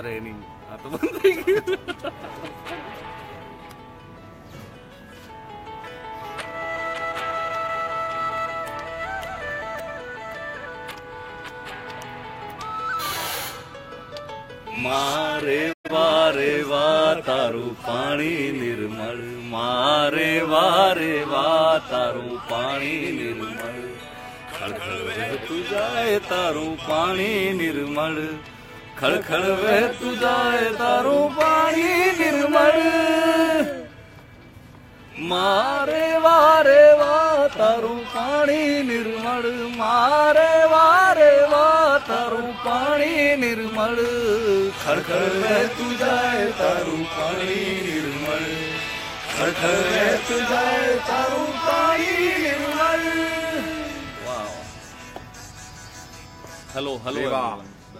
અરે એની આ તો મારે વારે વા તારું પાણી નિર્મળ મારે વારે વા તારું પાણી નિર્મળ ખળખળ વહેતું જાય તારું પાણી નિર્મળ ખળખળ વહેતું જાય તારું પાણી નિર્મળ મારે વારે વા તારું પાણી નિર્મળ મારે વારે વા તારું પાણી નિર્મળ ખળખળ વહેતું જાય તારું પાણી નિર્મળ ખળખળ વહેતું જાય તારું પાણી નિર્મળ હેલો હેલો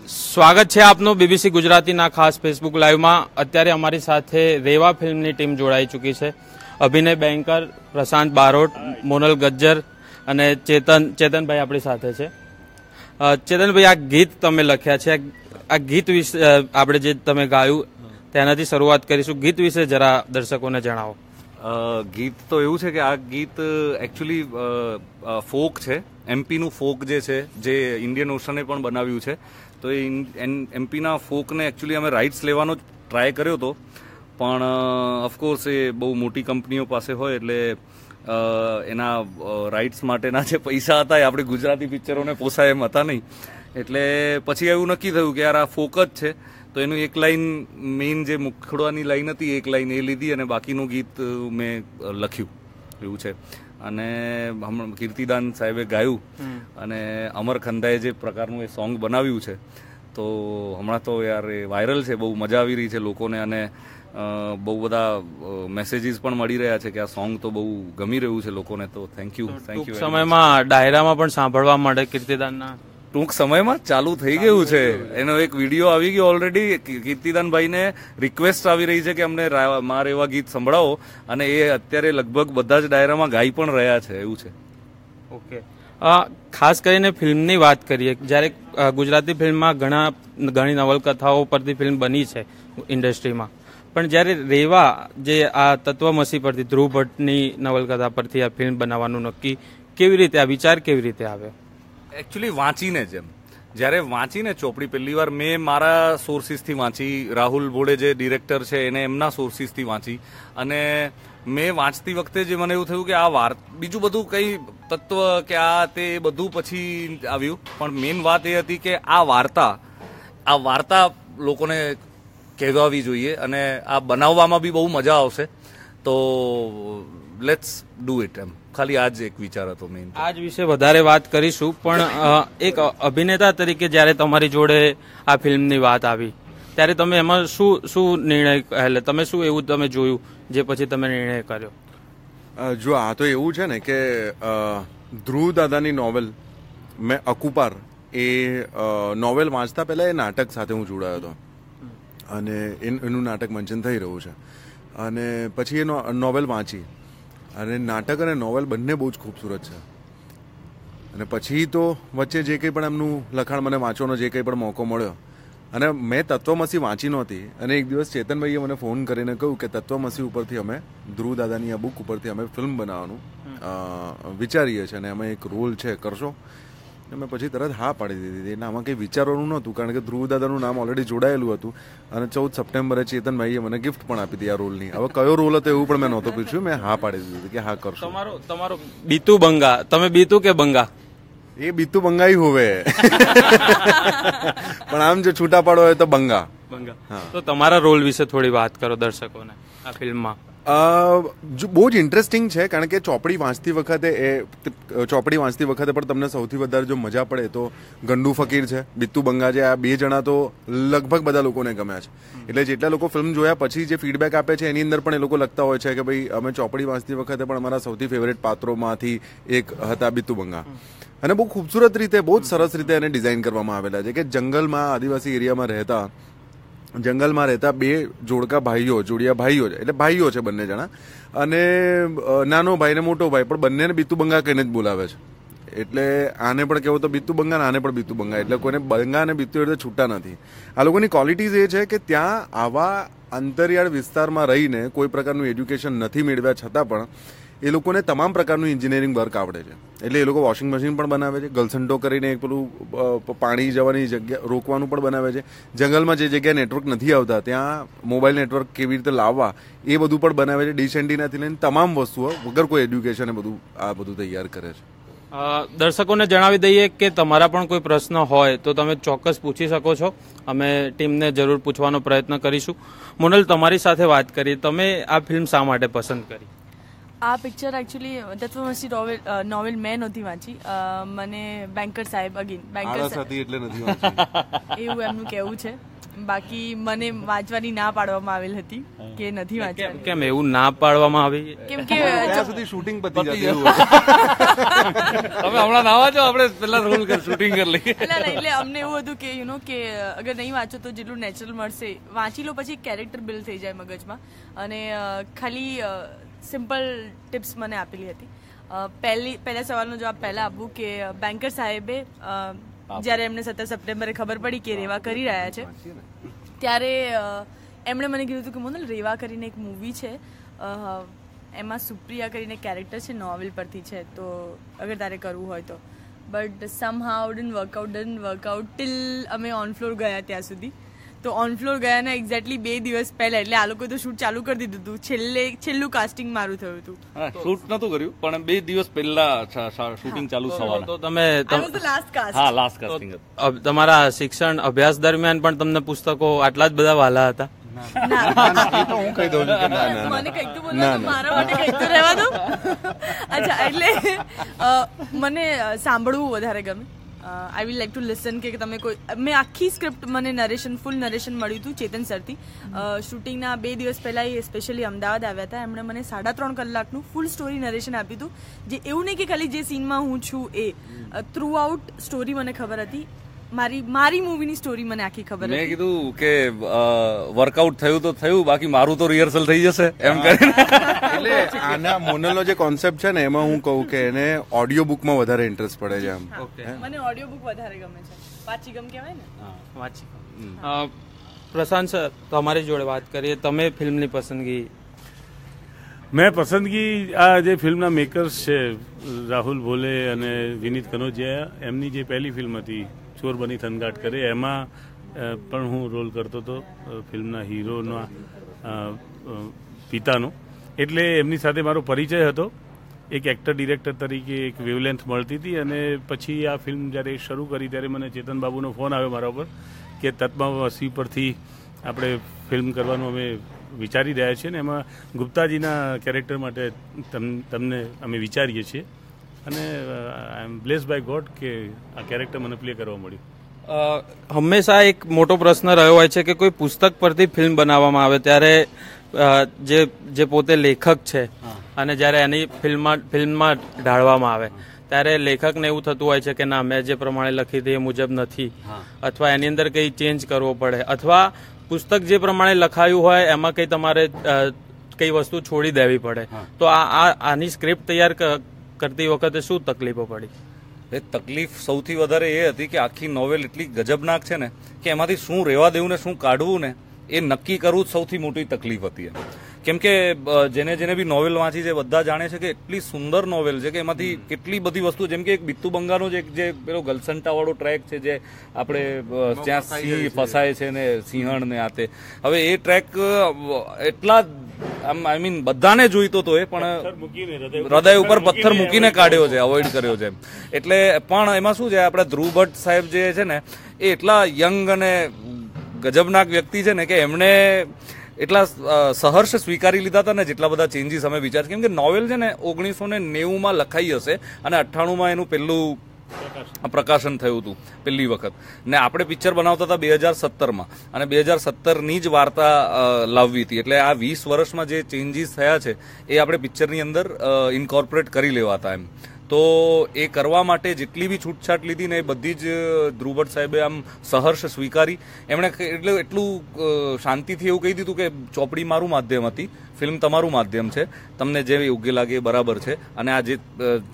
સ્વાગત છે આપનું બીબીસી ગુજરાતીના ખાસ ફેસબુક લાઈવમાં અત્યારે અમારી સાથે રેવા ફિલ્મની ટીમ જોડાઈ ચૂકી છે અભિનય બેન્કર પ્રશાંત બારોટ મોનલ ગજ્જર અને ચેતન ચેતનભાઈ આપણી સાથે છે ચેતનભાઈ આ ગીત તમે લખ્યા છે આ ગીત વિશે આપણે જે તમે ગાયું તેનાથી શરૂઆત કરીશું ગીત વિશે જરા દર્શકોને જણાવો ગીત તો એવું છે કે આ ગીત એકચ્યુઅલી ફોક છે એમપીનું ફોક જે છે જે ઇન્ડિયન ઓશને પણ બનાવ્યું છે તો એમપીના ફોકને એકચ્યુઅલી અમે રાઇટ્સ લેવાનો જ ટ્રાય કર્યો હતો પણ ઓફકોર્સ એ બહુ મોટી કંપનીઓ પાસે હોય એટલે એના રાઇટ્સ માટેના જે પૈસા હતા એ આપણે ગુજરાતી પિક્ચરોને પોસાય એમ હતા નહીં એટલે પછી એવું નક્કી થયું કે યાર આ ફોક જ છે તો એનું એક લાઇન મેઇન જે મુખડવાની લાઇન હતી એક લાઇન એ લીધી અને બાકીનું ગીત મેં લખ્યું એવું છે અને હમણાં કીર્તિદાન સાહેબે ગાયું અને અમર ખંદાએ જે પ્રકારનું એ સોંગ બનાવ્યું છે તો હમણાં તો યાર એ વાયરલ છે બહુ મજા આવી રહી છે લોકોને અને બહુ બધા મેસેજીસ પણ મળી રહ્યા છે કે આ સોંગ તો બહુ ગમી રહ્યું છે લોકોને તો થેન્ક યુ થેન્ક યુ સમયમાં ડાયરામાં પણ સાંભળવા મળે કીર્તિદાનના ટૂંક સમયમાં ચાલુ થઈ ગયું છે એનો એક વિડીયો આવી ગયો ઓલરેડી કીર્તિદાનભાઈને રિક્વેસ્ટ આવી રહી છે કે અમને માર એવા ગીત સંભળાવો અને એ અત્યારે લગભગ બધા જ ડાયરામાં ગાઈ પણ રહ્યા છે એવું છે ઓકે ખાસ કરીને ફિલ્મની વાત કરીએ જ્યારે ગુજરાતી ફિલ્મમાં ઘણા ઘણી નવલકથાઓ પરથી ફિલ્મ બની છે ઇન્ડસ્ટ્રીમાં પણ જ્યારે રેવા જે આ તત્વમસી પરથી ધ્રુવ ભટ્ટની નવલકથા પરથી આ ફિલ્મ બનાવવાનું નક્કી કેવી રીતે આ વિચાર કેવી રીતે આવ્યો એકચ્યુઅલી વાંચીને જેમ જ્યારે વાંચીને ચોપડી પહેલી વાર મેં મારા સોર્સિસથી વાંચી રાહુલ ભોળે જે ડિરેક્ટર છે એને એમના સોર્સીસથી વાંચી અને મેં વાંચતી વખતે જે મને એવું થયું કે આ વાત બીજું બધું કંઈ તત્વ કે આ તે બધું પછી આવ્યું પણ મેઇન વાત એ હતી કે આ વાર્તા આ વાર્તા લોકોને કહેવાવી જોઈએ અને આ બનાવવામાં બી બહુ મજા આવશે તો લેટ્સ ડુ ઇટ એમ ખાલી આ જ એક વિચાર હતો મેઇન આજ વિશે વધારે વાત કરીશું પણ એક અભિનેતા તરીકે જ્યારે તમારી જોડે આ ફિલ્મની વાત આવી ત્યારે તમે એમાં શું શું નિર્ણય એટલે તમે શું એવું તમે જોયું જે પછી તમે નિર્ણય કર્યો જો આ તો એવું છે ને કે ધ્રુવ દાદાની નોવેલ મેં અકુપાર એ નોવેલ વાંચતા પહેલાં એ નાટક સાથે હું જોડાયો હતો અને એનું નાટક મંચન થઈ રહ્યું છે અને પછી એ નોવેલ વાંચી અને નાટક અને નોવેલ બંને બહુ જ ખૂબસૂરત છે અને પછી તો વચ્ચે જે કંઈ પણ એમનું લખાણ મને વાંચવાનો જે કંઈ પણ મોકો મળ્યો અને મેં તત્વમસી વાંચી નહોતી અને એક દિવસ ચેતનભાઈએ મને ફોન કરીને કહ્યું કે તત્વમસી ઉપરથી અમે ધ્રુવ દાદાની આ બુક ઉપરથી અમે ફિલ્મ બનાવવાનું વિચારીએ છીએ અને અમે એક રોલ છે કરશો ને મેં પછી તરત હા પાડી દીધી હતી એના આમાં કંઈ વિચારવાનું નહોતું કારણ કે ધ્રુવ દાદાનું નામ ઓલરેડી જોડાયેલું હતું અને ચૌદ સપ્ટેમ્બરે ચેતનભાઈએ મને ગિફ્ટ પણ આપી હતી આ રોલની હવે કયો રોલ હતો એવું પણ મેં નહોતું પૂછ્યું મેં હા પાડી દીધી હતી કે હા કરશો તમારો તમારો બીતુ બંગા તમે બીતુ કે બંગા એ બીતુ બંગાઈ હોવે પણ આમ જો છૂટા પાડો હોય તો બંગા બંગા તો તમારા રોલ વિશે થોડી વાત કરો દર્શકોને આ ફિલ્મમાં બહુ જ ઇન્ટરેસ્ટિંગ છે કારણ કે ચોપડી વાંચતી વખતે એ ચોપડી વાંચતી વખતે પણ તમને સૌથી વધારે જો મજા પડે તો ગંડુ ફકીર છે બિત્તુ બંગા છે આ બે જણા તો લગભગ બધા લોકોને ગમ્યા છે એટલે જેટલા લોકો ફિલ્મ જોયા પછી જે ફીડબેક આપે છે એની અંદર પણ એ લોકો લખતા હોય છે કે ભાઈ અમે ચોપડી વાંચતી વખતે પણ અમારા સૌથી ફેવરેટ પાત્રોમાંથી એક હતા બિત્તુ બંગા અને બહુ ખૂબસૂરત રીતે બહુ જ સરસ રીતે એને ડિઝાઇન કરવામાં આવેલા છે કે જંગલમાં આદિવાસી એરિયામાં રહેતા જંગલમાં રહેતા બે જોડકા ભાઈઓ જોડિયા ભાઈઓ છે એટલે ભાઈઓ છે બંને જણા અને નાનો ભાઈ ને મોટો ભાઈ પણ બંનેને બીતુ બંગા કહીને જ બોલાવે છે એટલે આને પણ કેવો તો બીતુ બંગા આને પણ બીતુ બંગા એટલે કોઈને બંગા અને બીતુ એટલે છૂટા નથી આ લોકોની ક્વોલિટીઝ એ છે કે ત્યાં આવા અંતરિયાળ વિસ્તારમાં રહીને કોઈ પ્રકારનું એજ્યુકેશન નથી મેળવ્યા છતાં પણ એ લોકોને તમામ પ્રકારનું એન્જિનિયરિંગ વર્ક આવડે છે એટલે એ લોકો વોશિંગ મશીન પણ બનાવે છે ગલસંટો કરીને એક પેલું પાણી જવાની જગ્યા રોકવાનું પણ બનાવે છે જંગલમાં જે જગ્યાએ નેટવર્ક નથી આવતા ત્યાં મોબાઈલ નેટવર્ક કેવી રીતે લાવવા એ બધું પણ બનાવે છે ડીશ એન્ટીનાથી લઈને તમામ વસ્તુઓ વગર કોઈ એડ્યુકેશન બધું આ બધું તૈયાર કરે છે દર્શકોને જણાવી દઈએ કે તમારા પણ કોઈ પ્રશ્ન હોય તો તમે ચોક્કસ પૂછી શકો છો અમે ટીમને જરૂર પૂછવાનો પ્રયત્ન કરીશું મોનલ તમારી સાથે વાત કરી તમે આ ફિલ્મ શા માટે પસંદ કરી આ picture actually that novel novel મેં નથી વાંચી મને બેન્કર સાહેબ અગીન બેન્કર સાહેબ એટલે નથી વાંચી એવું એમનું કેવું છે બાકી મને વાંચવાની ના પાડવામાં આવેલ હતી કે નથી વાંચવાની કેમ એવું ના પાડવામાં આવી કેમ કે સુધી શૂટિંગ પતી જતી તમે હમણાં ના વાંચો આપણે પેલા રોલ કર શૂટિંગ કરી લઈએ એટલે અમને એવું હતું કે યુ નો કે અગર નહીં વાંચો તો જેટલું નેચરલ મળશે વાંચી લો પછી કેરેક્ટર બિલ્ડ થઈ જાય મગજમાં અને ખાલી સિમ્પલ ટિપ્સ મને આપેલી હતી પહેલી પહેલા સવાલનો જવાબ પહેલાં આપવું કે બેન્કર સાહેબે જ્યારે એમને સત્તર સપ્ટેમ્બરે ખબર પડી કે રેવા કરી રહ્યા છે ત્યારે એમણે મને કીધું હતું કે મોનલ રેવા કરીને એક મૂવી છે એમાં સુપ્રિયા કરીને કેરેક્ટર છે નોવેલ પરથી છે તો અગર તારે કરવું હોય તો but somehow done workout done workout till અમે ઓન ફ્લોર ગયા ત્યાં સુધી તો ઓનફ્લોર ગયા ને એક્ઝેક્ટલી બે દિવસ પહેલા એટલે આ લોકોએ તો શૂટ ચાલુ કરી દીધું હતું છેલ્લે છેલ્લું કાસ્ટિંગ મારું થયું હતું શૂટ નતું કર્યું પણ બે દિવસ પહેલા શૂટિંગ ચાલુ થવાનું તો તમે લાસ્ટ કાસ્ટિંગ તમારા શિક્ષણ અભ્યાસ દરમિયાન પણ તમને પુસ્તકો આટલા જ બધા વાલા હતા મારા માટે અચ્છા એટલે મને સાંભળવું વધારે ગમે I will like to listen કે તમે કોઈ મેં આખી સ્ક્રિપ્ટ મને નરેશન ફૂલ નરેશન મળ્યું હતું ચેતન સરથી શૂટિંગના uh, બે દિવસ પહેલાં એ સ્પેશિયલી અમદાવાદ આવ્યા હતા એમણે મને સાડા ત્રણ કલાકનું ફૂલ સ્ટોરી નરેશન આપ્યું હતું જે એવું નહીં કે ખાલી જે સીનમાં હું છું એ થ્રુ આઉટ સ્ટોરી મને ખબર હતી મારી મારી મૂવીની સ્ટોરી મને આખી ખબર મેં કીધું કે વર્કઆઉટ થયું તો થયું બાકી મારું તો રિહર્સલ થઈ જશે એમ કરીને એટલે આના મોનલનો જે કોન્સેપ્ટ છે ને એમાં હું કહું કે એને ઓડિયો બુકમાં વધારે ઇન્ટરેસ્ટ પડે છે આમ મને ઓડિયો બુક વધારે ગમે છે વાચીગમ કહેવાય ને વાચીગમ પ્રશાંત સર તમારી જોડે વાત કરીએ તમે ફિલ્મની પસંદગી મેં પસંદગી આ જે ફિલ્મના મેકર્સ છે રાહુલ ભોલે અને વિનીત કનોજિયા એમની જે પહેલી ફિલ્મ હતી ચોર બની થનગાટ કરે એમાં પણ હું રોલ કરતો હતો ફિલ્મના હીરોના પિતાનો એટલે એમની સાથે મારો પરિચય હતો એક એક્ટર ડિરેક્ટર તરીકે એક વેવલેન્થ મળતી હતી અને પછી આ ફિલ્મ જ્યારે શરૂ કરી ત્યારે મને ચેતન બાબુનો ફોન આવ્યો મારા ઉપર કે તત્માવસી પરથી આપણે ફિલ્મ કરવાનું અમે વિચારી રહ્યા છીએ ને એમાં ગુપ્તાજીના કેરેક્ટર માટે તમને અમે વિચારીએ છીએ અને I am bless by God કે આ કેરેક્ટર મને પ્લે કરવા મળ્યું હંમેશા એક મોટો પ્રશ્ન રહ્યો હોય છે કે કોઈ પુસ્તક પરથી ફિલ્મ બનાવવામાં આવે ત્યારે જે જે પોતે લેખક છે અને જ્યારે એની ફિલ્મમાં ફિલ્મમાં ઢાળવામાં આવે ત્યારે લેખકને એવું થતું હોય છે કે ના મેં જે પ્રમાણે લખી હતી એ મુજબ નથી અથવા એની અંદર કંઈ ચેન્જ કરવો પડે અથવા પુસ્તક જે પ્રમાણે લખાયું હોય એમાં કંઈ તમારે કઈ વસ્તુ છોડી દેવી પડે તો આ આની સ્ક્રિપ્ટ તૈયાર કરતી વખતે શું તકલીફો પડી એ તકલીફ સૌથી વધારે એ હતી કે આખી નોવેલ એટલી ગજબનાક છે ને કે એમાંથી શું રહેવા દેવું ને શું કાઢવું ને એ નક્કી કરવું જ સૌથી મોટી તકલીફ હતી કેમ કે જેને જેને બી નોવેલ વાંચી છે બધા જાણે છે કે એટલી સુંદર નોવેલ છે કે એમાંથી કેટલી બધી વસ્તુ જેમ કે એક બીત્તુ બંગાનો જે જે પેલો ગલસંટાવાળો ટ્રેક છે જે આપણે ત્યાં સિંહ ફસાય છે ને સિંહણ ને આતે હવે એ ટ્રેક એટલા આમ આઈ મીન બધાને જોઈતો તો એ પણ હૃદય ઉપર પથ્થર મૂકીને કાઢ્યો છે અવોઇડ કર્યો છે એટલે પણ એમાં શું છે આપણા ધ્રુવ ભટ્ટ સાહેબ જે છે ને એ એટલા યંગ અને ગજબનાક વ્યક્તિ છે ને કે એમણે એટલા સહર્ષ સ્વીકારી લીધા હતા ને જેટલા બધા ચેન્જીસ અમે વિચાર કેમ કે નોવેલ છે ને ઓગણીસો ને નેવુંમાં લખાઈ હશે અને અઠ્ઠાણુંમાં એનું પહેલું પ્રકાશન થયું હતું પહેલી વખત ને આપણે પિક્ચર બનાવતા હતા બે હજાર સત્તરમાં અને બે હજાર સત્તરની જ વાર્તા લાવવી હતી એટલે આ વીસ વર્ષમાં જે ચેન્જીસ થયા છે એ આપણે પિક્ચરની અંદર ઇન્કોર્પોરેટ કરી લેવાતા એમ તો એ કરવા માટે જેટલી બી છૂટછાટ લીધી ને એ બધી જ ધ્રુવભટ્ટ સાહેબે આમ સહર્ષ સ્વીકારી એમણે એટલે એટલું શાંતિથી એવું કહી દીધું કે ચોપડી મારું માધ્યમ હતી ફિલ્મ તમારું માધ્યમ છે તમને જે યોગ્ય લાગે એ બરાબર છે અને આ જે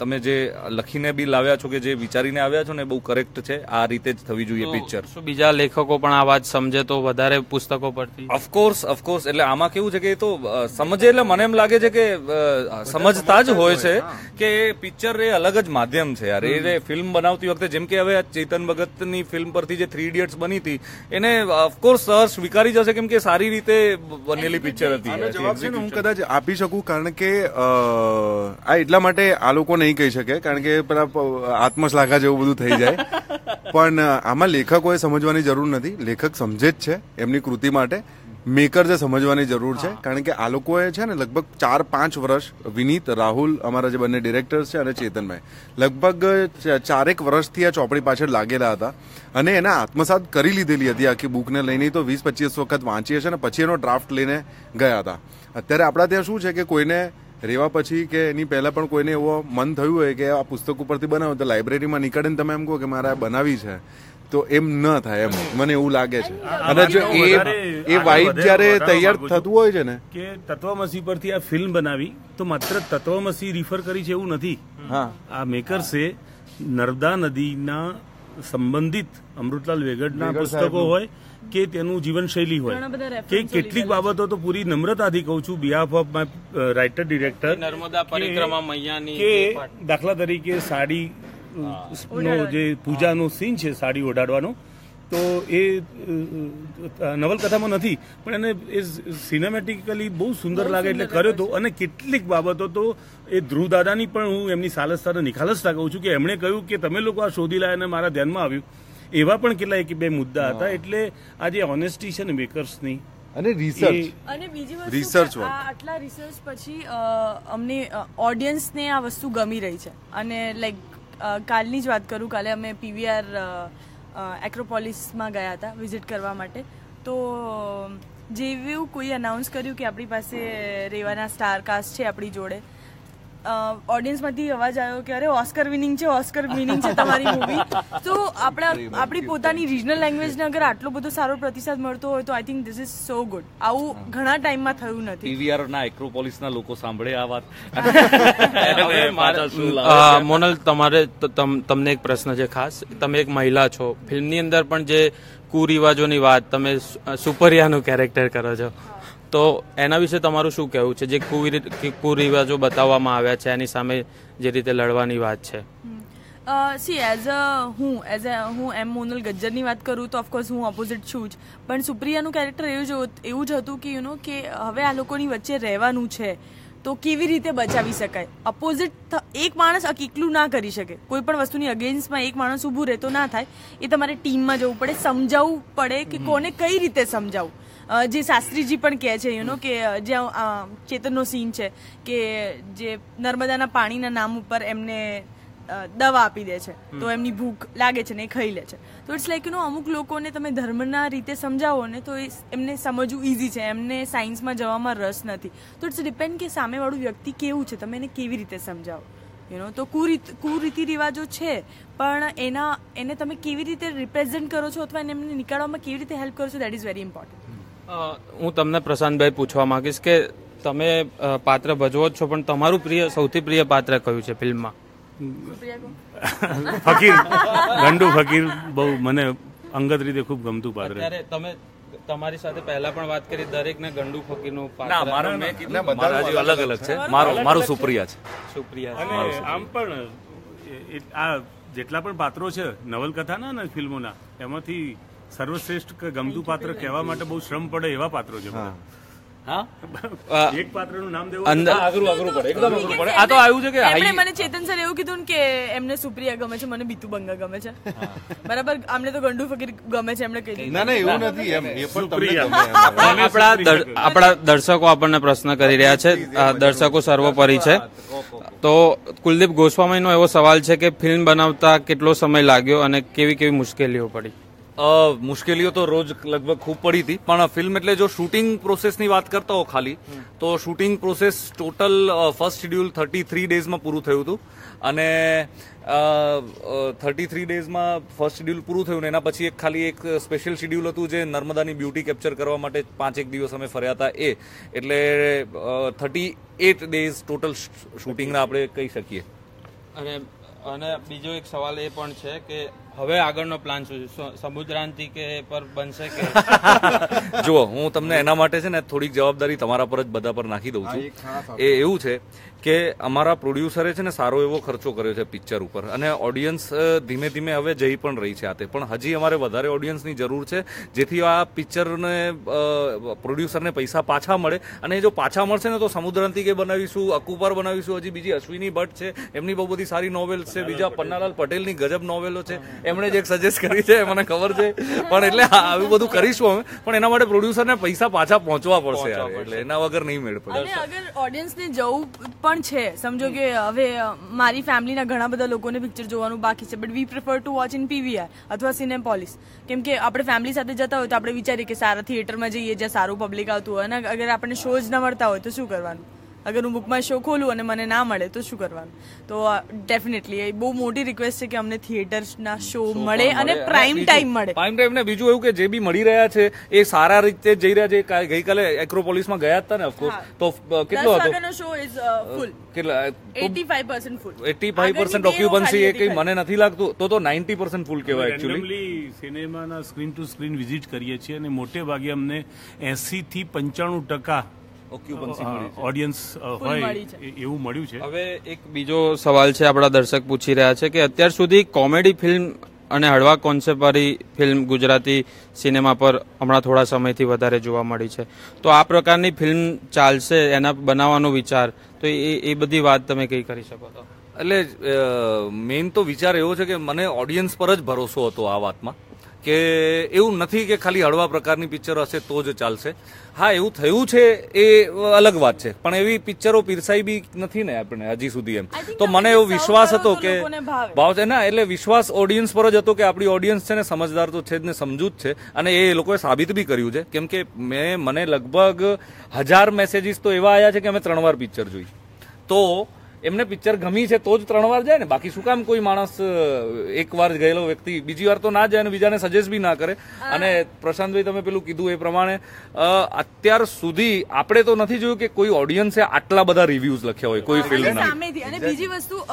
તમે જે લખીને બી લાવ્યા છો કે જે વિચારીને આવ્યા છો ને બહુ કરેક્ટ છે આ રીતે જ થવી જોઈએ પિક્ચર શું બીજા લેખકો પણ આ વાત સમજે તો વધારે પુસ્તકો પરથી ઓફકોર્સ ઓફકોર્સ એટલે આમાં કેવું છે કે એ તો સમજે એટલે મને એમ લાગે છે કે સમજતા જ હોય છે કે એ પિક્ચર એ અલગ જ માધ્યમ છે યાર એ ફિલ્મ બનાવતી વખતે જેમ કે હવે ચેતન ભગતની ફિલ્મ પરથી જે થ્રી ઇડિયટ્સ બની હતી એને ઓફકોર્સ સર સ્વીકારી જશે કેમ કે સારી રીતે બનેલી પિક્ચર હતી સાહેબ હું કદાચ આપી શકું કારણ કે આ એટલા માટે આ લોકો નહીં કહી શકે કારણ કે પેલા આત્મશ્લાઘા જેવું બધું થઈ જાય પણ આમાં લેખકોએ સમજવાની જરૂર નથી લેખક સમજે જ છે એમની કૃતિ માટે મેકર જે સમજવાની જરૂર છે કારણ કે આ લોકોએ છે ને લગભગ ચાર પાંચ વર્ષ વિનીત રાહુલ અમારા જે બંને ડિરેક્ટર્સ છે અને ચેતનભાઈ લગભગ ચારેક વર્ષથી આ ચોપડી પાછળ લાગેલા હતા અને એને આત્મસાત કરી લીધેલી હતી આખી બુકને લઈને તો વીસ પચીસ વખત વાંચીએ છે અને પછી એનો ડ્રાફ્ટ લઈને ગયા હતા અત્યારે આપણા ત્યાં શું છે કે કોઈને રેવા પછી કે એની પહેલા પણ કોઈને એવો મન થયું હોય કે આ પુસ્તક ઉપરથી બનાવ્યું તો લાઇબ્રેરીમાં નીકળીને તમે એમ કહો કે મારે બનાવી છે તો એમ ન થાય એમ મને એવું લાગે છે અને જો એ એ વાઇબ જ્યારે તૈયાર થતું હોય છે ને કે તત્વમસી પરથી આ ફિલ્મ બનાવી તો માત્ર તત્વમસી રિફર કરી છે એવું નથી હા આ મેકર્સે નર્મદા નદીના સંબંધિત અમૃતલાલ વેગડના પુસ્તકો હોય કે તેનું જીવનશૈલી હોય કે કેટલીક બાબતો તો પૂરી નમ્રતાથી કહું છું behalf of my writer director Narmada પરિક્રમા મૈયાની કે દાખલા તરીકે સાડી નો જે પૂજાનો સીન છે સાડી ઓઢાડવાનો તો એ નવલકથામાં નથી પણ એને એ સિનેમેટિકલી બહુ સુંદર લાગે એટલે કર્યો હતો અને કેટલીક બાબતો તો એ ધ્રુવ દાદાની પણ હું એમની સાલસતા નિખાલસતા કહું છું કે એમણે કહ્યું કે તમે લોકો આ શોધી લાયા અને મારા ધ્યાનમાં આવ્યું એવા પણ કેટલા એક બે મુદ્દા હતા એટલે આ જે ઓનેસ્ટી છે ને બેકર્સની અને રિસર્ચ અને બીજી વસ્તુ રિસર્ચ આટલા રિસર્ચ પછી અમને ઓડિયન્સને આ વસ્તુ ગમી રહી છે અને લાઈક કાલની જ વાત કરું કાલે અમે પીવીઆર એક્રોપોલિસમાં ગયા હતા વિઝિટ કરવા માટે તો જેવું કોઈ અનાઉન્સ કર્યું કે આપણી પાસે રેવાના સ્ટારકાસ્ટ છે આપણી જોડે ઓડિયન્સમાંથી અવાજ આવ્યો કે અરે ઓસ્કર વિનિંગ છે ઓસ્કર વિનિંગ છે તમારી મૂવી તો આપણા આપણી પોતાની રિજનલ લેંગ્વેજને અગર આટલો બધો સારો પ્રતિસાદ મળતો હોય તો I think this is so good આવું ઘણા ટાઈમમાં થયું નથી ટીવીઆર ના એક્રોપોલિસના લોકો સાંભળે આ વાત મોનલ તમારે તમને એક પ્રશ્ન છે ખાસ તમે એક મહિલા છો ફિલ્મની અંદર પણ જે કુરિવાજોની વાત તમે સુપરિયાનું કેરેક્ટર કરો છો તો એના વિશે તમારું શું કહેવું છે જે કુરિવાજો બતાવવામાં આવ્યા છે એની સામે જે રીતે લડવાની વાત છે સી એઝ અ હું એઝ અ હું એમ મોનલ ગજ્જરની વાત કરું તો ઓફકોર્સ હું ઓપોઝિટ છું જ પણ સુપ્રિયાનું કેરેક્ટર એવું જ એવું જ હતું કે યુ નો કે હવે આ લોકોની વચ્ચે રહેવાનું છે તો કેવી રીતે બચાવી શકાય અપોઝિટ એક માણસ એકલું ના કરી શકે કોઈ પણ વસ્તુની અગેન્સ્ટમાં એક માણસ ઊભું રહેતો ના થાય એ તમારે ટીમમાં જવું પડે સમજાવવું પડે કે કોને કઈ રીતે સમજાવવું જે શાસ્ત્રીજી પણ કહે છે યુનો કે જ્યાં ચેતનનો સીન છે કે જે નર્મદાના પાણીના નામ ઉપર એમને દવા આપી દે છે તો એમની ભૂખ લાગે છે ને એ ખાઈ લે છે તો ઇટ્સ લાઈક યુ અમુક લોકોને તમે ધર્મના રીતે સમજાવો ને તો એમને સમજવું ઇઝી છે એમને સાયન્સમાં જવામાં રસ નથી તો ઇટ્સ ડિપેન્ડ કે સામેવાળું વ્યક્તિ કેવું છે તમે એને કેવી રીતે સમજાવો યુ નો તો કુરીત કુરીતિ રિવાજો છે પણ એના એને તમે કેવી રીતે રિપ્રેઝેન્ટ કરો છો અથવા એને એમને નીકાળવામાં કેવી રીતે હેલ્પ કરો છો દેટ ઇઝ વેરી ઇમ્પોર્ટન્ટ હું તમને પ્રશાંતભાઈ પૂછવા માંગીશ કે તમે પાત્ર ભજવો જ છો પણ તમારું પ્રિય સૌથી પ્રિય પાત્ર કયું છે ફિલ્મમાં ફકીર ગંડુ ફકીર બહુ મને અંગત રીતે ખૂબ ગમતું પાત્ર તમે તમારી સાથે પહેલા પણ વાત કરી દરેક ને ગંડુ ફકીરનું પાત્ર મારા અલગ અલગ છે મારો મારું સુપ્રિયા છે સુપ્રિયા અને આમ પણ આ જેટલા પણ પાત્રો છે નવલકથાના અને ફિલ્મોના એમાંથી સર્વશ્રેષ્ઠ ગમતું પાત્ર કહેવા માટે બહુ શ્રમ પડે એવા પાત્રો છે કે એમણે ચેતન સર એવું કીધું કે એમને સુપ્રિયા ગમે છે મને બીતુ બંગા ગમે છે બરાબર આમને તો ગંડુ ફકીર ગમે છે એમણે કહી એવું નથી એમ પણ આપણા આપણા દર્શકો આપણને પ્રશ્ન કરી રહ્યા છે દર્શકો સર્વોપરી છે તો કુલદીપ ગોસ્વામી નો એવો સવાલ છે કે ફિલ્મ બનાવતા કેટલો સમય લાગ્યો અને કેવી કેવી મુશ્કેલીઓ પડી મુશ્કેલીઓ તો રોજ લગભગ ખૂબ પડી હતી પણ ફિલ્મ એટલે જો શૂટિંગ પ્રોસેસની વાત કરતા હો ખાલી તો shooting process total first schedule thirty three ડેઝમાં પૂરું થયું હતું અને થર્ટી થ્રી ડેઝમાં ફર્સ્ટ શેડ્યુલ પૂરું થયું ને એના પછી એક ખાલી એક સ્પેશિયલ શિડ્યુલ હતું જે નર્મદાની બ્યુટી કેપ્ચર કરવા માટે પાંચેક દિવસ અમે ફર્યા હતા એ એટલે થર્ટી એટ ડેઝ ટોટલ શૂટિંગના આપણે કહી શકીએ અને અને બીજો એક સવાલ એ પણ છે કે હવે આગળનો પ્લાન શું સમુદ્રાંતિ કે પર બનશે કે જુઓ હું તમને એના માટે છે ને થોડીક જવાબદારી તમારા પર જ બધા પર નાખી દઉં છું એ એવું છે કે અમારા પ્રોડ્યુસરે છે ને સારો એવો ખર્ચો કર્યો છે પિક્ચર ઉપર અને ઓડિયન્સ ધીમે ધીમે હવે જઈ પણ રહી છે આતે પણ હજી અમારે વધારે ઓડિયન્સની જરૂર છે જેથી આ પિક્ચરને પ્રોડ્યુસરને પૈસા પાછા મળે અને જો પાછા મળશે ને તો સમુદ્રાંતિ કે બનાવીશું અકુપાર બનાવીશું હજી બીજી અશ્વિની ભટ્ટ છે એમની બહુ બધી સારી નોવેલ્સ છે બીજા પન્નાલાલ પટેલની ગજબ નોવેલો છે એમણે જે સજેસ્ટ કરી છે મને ખબર છે પણ એટલે હા આવું બધું કરીશું અમે પણ એના માટે પ્રોડ્યુસરને પૈસા પાછા પહોંચવા પડશે એટલે એના વગર નહીં મેળ પડે અગર ઓડિયન્સને જવું પણ છે સમજો કે હવે મારી ફેમિલીના ઘણા બધા લોકોને પિક્ચર જોવાનું બાકી છે but we prefer to watch in PVR અથવા સિનેપોલિસ કેમ કે આપણે ફેમિલી સાથે જતા હોય તો આપણે વિચારીએ કે સારા થિયેટરમાં જઈએ જ્યાં સારું પબ્લિક આવતું હોય અને અગર આપણને શો જ ન મળતા હોય તો શું કરવાનું અગર હું બુકમાં શો ખોલું અને મને ના મળે તો શું કરવાનું તો ડેફિનેટલી એ બહુ મોટી રિક્વેસ્ટ છે કે અમને થિયેટર્સના શો મળે અને પ્રાઇમ ટાઈમ મળે પ્રાઇમ ટાઈમ ને બીજું એવું કે જે બી મળી રહ્યા છે એ સારા રીતે જઈ રહ્યા છે ગઈકાલે એક્રોપોલિસમાં ગયા હતા ને ઓફકોર્સ તો કેટલો હતો શો ઇઝ ફૂલ કેટલા 85% ફૂલ 85% એ કઈ મને નથી લાગતું તો તો 90% ફૂલ કહેવાય સિનેમાના સ્ક્રીન ટુ સ્ક્રીન વિઝિટ કરીએ છીએ અને મોટે ભાગે અમને એસી થી પંચાણું ટકા ઓડિયન્સ હોય એવું મળ્યું છે હવે એક બીજો સવાલ છે આપણા દર્શક પૂછી રહ્યા છે કે અત્યાર સુધી કોમેડી ફિલ્મ અને હળવા કોન્સેપ્ટવાળી ફિલ્મ ગુજરાતી સિનેમા પર હમણાં થોડા સમયથી વધારે જોવા મળી છે તો આ પ્રકારની ફિલ્મ ચાલશે એના બનાવવાનો વિચાર તો એ એ બધી વાત તમે કઈ કરી શકો તો એટલે મેઇન તો વિચાર એવો છે કે મને ઓડિયન્સ પર જ ભરોસો હતો આ વાતમાં કે એવું નથી કે ખાલી હળવા પ્રકારની પિક્ચરો હશે તો જ ચાલશે હા એવું થયું છે એ અલગ વાત છે પણ એવી પિક્ચરો પીરસાઈ બી નથી ને આપણે હજી સુધી એમ તો મને એવો વિશ્વાસ હતો કે ભાવ છે ને એટલે વિશ્વાસ ઓડિયન્સ પર જ હતો કે આપણી ઓડિયન્સ છે ને સમજદાર તો છે જ ને સમજૂત છે અને એ લોકોએ સાબિત બી કર્યું છે કેમ કે મેં મને લગભગ હજાર મેસેજીસ તો એવા આવ્યા છે કે અમે ત્રણ વાર પિક્ચર જોઈ તો એમને પિક્ચર ગમી છે તો જ ત્રણ વાર જાય ને બાકી શું કામ કોઈ માણસ એક વાર ગયેલો વ્યક્તિ બીજી વાર તો ના જાય અને બીજાને સજેસ્ટ બી ના કરે અને પ્રશાંતભાઈ તમે પેલું કીધું એ પ્રમાણે અત્યાર સુધી આપણે તો નથી જોયું કે કોઈ ઓડિયન્સે આટલા બધા રિવ્યુઝ લખ્યા હોય કોઈ ફિલ્મના અને બીજી વસ્તુ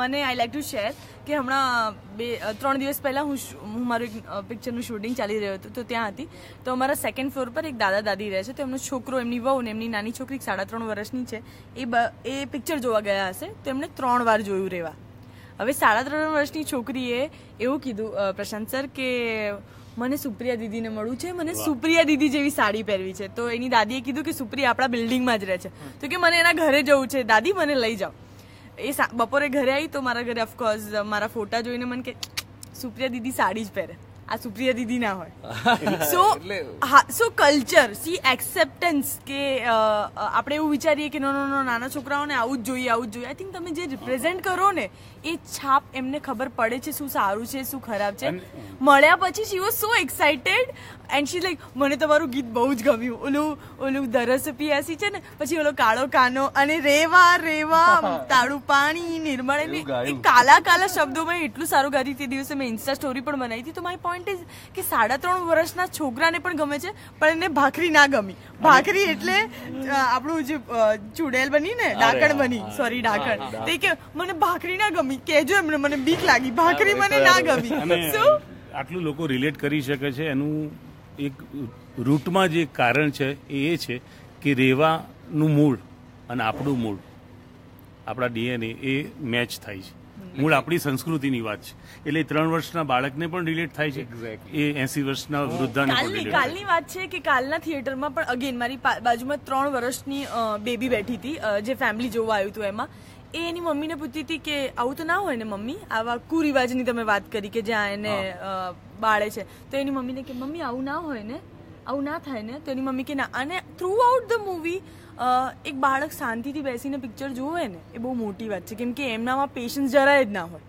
મને આઈ લાઈક ટુ શેર કે હમણાં બે ત્રણ દિવસ પહેલાં હું હું મારું એક પિક્ચરનું શૂટિંગ ચાલી રહ્યું હતું તો ત્યાં હતી તો અમારા સેકન્ડ ફ્લોર પર એક દાદા દાદી રહે છે તો એમનો છોકરો એમની વહુ ને એમની નાની છોકરી સાડા ત્રણ વર્ષની છે એ એ પિક્ચર જોવા ગયા હશે તો એમણે ત્રણ વાર જોયું રહેવા હવે સાડા ત્રણ વર્ષની છોકરીએ એવું કીધું પ્રશાંત સર કે મને સુપ્રિયા દીદીને મળવું છે મને સુપ્રિયા દીદી જેવી સાડી પહેરવી છે તો એની દાદીએ કીધું કે સુપ્રિયા આપણા બિલ્ડિંગમાં જ રહે છે તો કે મને એના ઘરે જવું છે દાદી મને લઈ જાઓ એ બપોરે ઘરે આવી તો મારા ઘરે ઓફકોર્સ મારા ફોટા જોઈને મને કે સુપ્રિયા દીદી સાડી જ પહેરે આ સુપ્રિયા દીદી ના હોય સો હા સો કલ્ચર સી એક્સેપ્ટન્સ કે આપણે એવું વિચારીએ કે નો નો નાના છોકરાઓને આવું જ જોઈએ આવું જ જોઈએ આઈ થિંક તમે જે રિપ્રેઝેન્ટ કરો ને એ છાપ એમને ખબર પડે છે શું સારું છે શું ખરાબ છે મળ્યા પછી she was so excited and she like મને તમારું ગીત બહુ જ ગમ્યું ઓલું ઓલું દરસ પિયાસી છે ને પછી ઓલો કાળો કાનો અને રેવા રેવા તાળું પાણી નિર્મળ એ કાલા કાલા શબ્દોમાં એટલું સારું ગાતી તે દિવસે મેં ઇન્સ્ટા સ્ટોરી પણ બનાવી હતી તો મારી પોઈન્ટ ઇઝ કે સાડા ત્રણ વર્ષના છોકરાને પણ ગમે છે પણ એને ભાખરી ના ગમી ભાખરી એટલે આપણું જે ચુડેલ બની ને ડાકણ બની સોરી ડાકણ તે કે મને ભાખરી ના ગમી ગમી કેજો એમને મને બીક લાગી ભાખરી મને ના ગમી આટલું લોકો રિલેટ કરી શકે છે એનું એક રૂટમાં જે કારણ છે એ એ છે કે રેવાનું મૂળ અને આપણું મૂળ આપણા ડીએનએ એ મેચ થાય છે મૂળ આપણી સંસ્કૃતિની વાત છે એટલે ત્રણ વર્ષના બાળકને પણ રિલેટ થાય છે એ એસી વર્ષના વૃદ્ધાને કાલની વાત છે કે કાલના થિયેટરમાં પણ અગેન મારી બાજુમાં ત્રણ વર્ષની બેબી બેઠી હતી જે ફેમિલી જોવા આવ્યું હતું એમાં એ એની મમ્મીને પૂછતી હતી કે આવું તો ના હોય ને મમ્મી આવા કુરિવાજની તમે વાત કરી કે જ્યાં એને બાળે છે તો એની મમ્મીને કે મમ્મી આવું ના હોય ને આવું ના થાય ને તો એની મમ્મી કે ના અને થ્રુ આઉટ ધ મૂવી એક બાળક શાંતિથી બેસીને પિક્ચર જુએ ને એ બહુ મોટી વાત છે કેમ કે એમનામાં પેશન્સ જરાય જ ના હોય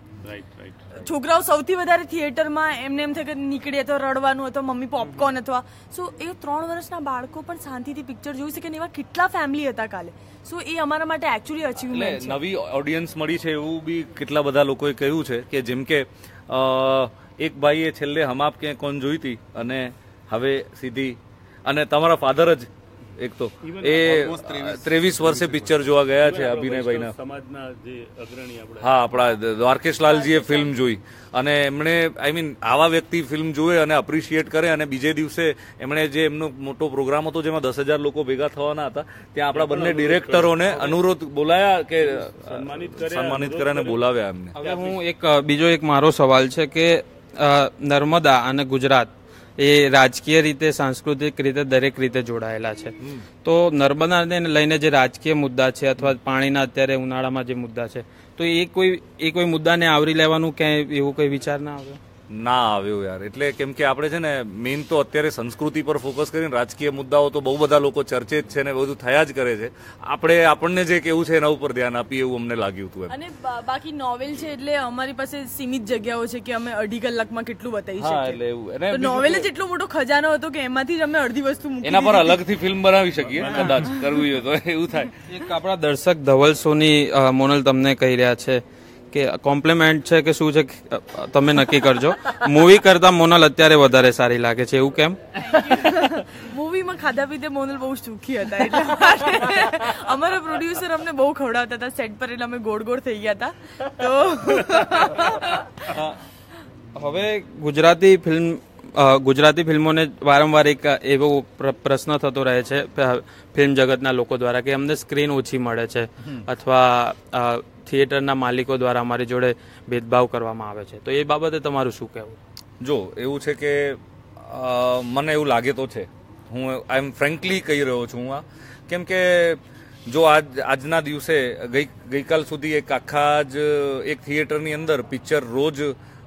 છોકરાઓ સૌથી વધારે થિયેટરમાં એમને એમ થાય કે નીકળીએ તો રડવાનું અથવા મમ્મી પોપકોર્ન અથવા સો એ ત્રણ વર્ષના બાળકો પણ શાંતિથી પિક્ચર જોઈ શકે ને એવા કેટલા ફેમિલી હતા કાલે સો એ અમારા માટે એકચ્યુઅલી અચીવમેન્ટ નવી ઓડિયન્સ મળી છે એવું બી કેટલા બધા લોકોએ કહ્યું છે કે જેમ કે એક ભાઈએ છેલ્લે હમ આપ કે કોણ જોઈતી અને હવે સીધી અને તમારા ફાધર જ એક તો એ ત્રેવીસ વર્ષે પિક્ચર જોવા ગયા છે અભિનયભાઈના સમાજના જે અગ્રણી હા આપણા દ્વારકેશલાલજીએ ફિલ્મ જોઈ અને એમણે આઈ મીન આવા વ્યક્તિ ફિલ્મ જોવે અને અપ્રિશિએટ કરે અને બીજે દિવસે એમણે જે એમનો મોટો પ્રોગ્રામ હતો જેમાં દસ હજાર લોકો ભેગા થવાના હતા ત્યાં આપણા બંને ડિરેક્ટરોને અનુરોધ બોલાયા કે સન્માનિત કર્યા અને બોલાવ્યા એમને હવે હું એક બીજો એક મારો સવાલ છે કે નર્મદા અને ગુજરાત એ રાજકીય રીતે સાંસ્કૃતિક રીતે દરેક રીતે જોડાયેલા છે તો નર્મદાને લઈને જે રાજકીય મુદ્દા છે અથવા પાણીના અત્યારે ઉનાળામાં જે મુદ્દા છે તો એ કોઈ એ કોઈ મુદ્દાને આવરી લેવાનું ક્યાંય એવો કોઈ વિચાર ના આવ્યો ના આવ્યું યાર એટલે કેમ કે આપણે છે ને મેઇન તો અત્યારે સંસ્કૃતિ પર ફોકસ કરીને રાજકીય મુદ્દાઓ તો બહુ બધા લોકો ચર્ચે જ છે ને બધું થયા જ કરે છે આપણે આપણને જે કેવું છે એના ઉપર ધ્યાન આપીએ એવું અમને લાગ્યું હતું અને બાકી નોવેલ છે એટલે અમારી પાસે સીમિત જગ્યાઓ છે કે અમે અઢી કલાકમાં કેટલું બતાવી શકીએ એટલે નોવેલ જ એટલો મોટો ખજાનો હતો કે એમાંથી જ અમે અડધી વસ્તુ એના પર અલગથી ફિલ્મ બનાવી શકીએ કદાચ કરવી હોય તો એવું થાય એક આપણા દર્શક ધવલ સોની મોનલ તમને કહી રહ્યા છે કે કોમ્પ્લિમેન્ટ છે કે શું છે તમે નક્કી કરજો મૂવી કરતા મોનલ અત્યારે વધારે સારી લાગે છે એવું કેમ મૂવીમાં ખાધા પીધે મોનલ બહુ સુખી હતા અમારા પ્રોડ્યુસર અમને બહુ ખવડાવતા હતા સેટ પર એટલે અમે ગોળ ગોળ થઈ ગયા હતા તો હવે ગુજરાતી ફિલ્મ ગુજરાતી ફિલ્મોને વારંવાર એક એવો પ્રશ્ન થતો રહે છે ફિલ્મ જગતના લોકો દ્વારા કે અમને સ્ક્રીન ઓછી મળે છે અથવા થિયેટરના માલિકો દ્વારા અમારી જોડે ભેદભાવ કરવામાં આવે છે તો એ બાબતે તમારું શું કહેવું જો એવું છે કે મને એવું લાગે તો છે હું આઈ એમ ફ્રેન્કલી કહી રહ્યો છું હું આ કેમ કે જો આજ આજના દિવસે ગઈ ગઈકાલ સુધી એક આખા જ એક થિયેટરની અંદર પિક્ચર રોજ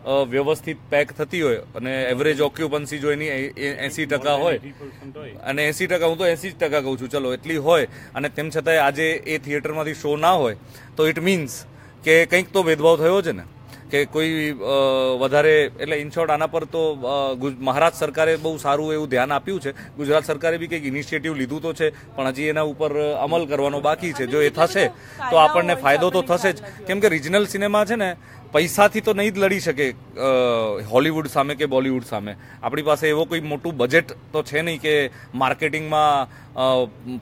વ્યવસ્થિત પેક થતી હોય અને એવરેજ ઓક્યુપન્સી જો એની એસી ટકા હોય અને એસી ટકા હું તો એસી જ ટકા કહું છું ચલો એટલી હોય અને તેમ છતાંય આજે એ થિયેટરમાંથી શો ના હોય તો ઇટ મીન્સ કે કંઈક તો ભેદભાવ થયો છે ને કે કોઈ વધારે એટલે ઇન આના પર તો મહારાષ્ટ્ર સરકારે બહુ સારું એવું ધ્યાન આપ્યું છે ગુજરાત સરકારે બી કંઈક ઇનિશિયેટિવ લીધું તો છે પણ હજી એના ઉપર અમલ કરવાનો બાકી છે જો એ થશે તો આપણને ફાયદો તો થશે જ કેમ કે રિજનલ સિનેમા છે ને પૈસાથી તો નહીં જ લડી શકે હોલિવૂડ સામે કે બોલિવૂડ સામે આપણી પાસે એવો કોઈ મોટું બજેટ તો છે નહીં કે માર્કેટિંગમાં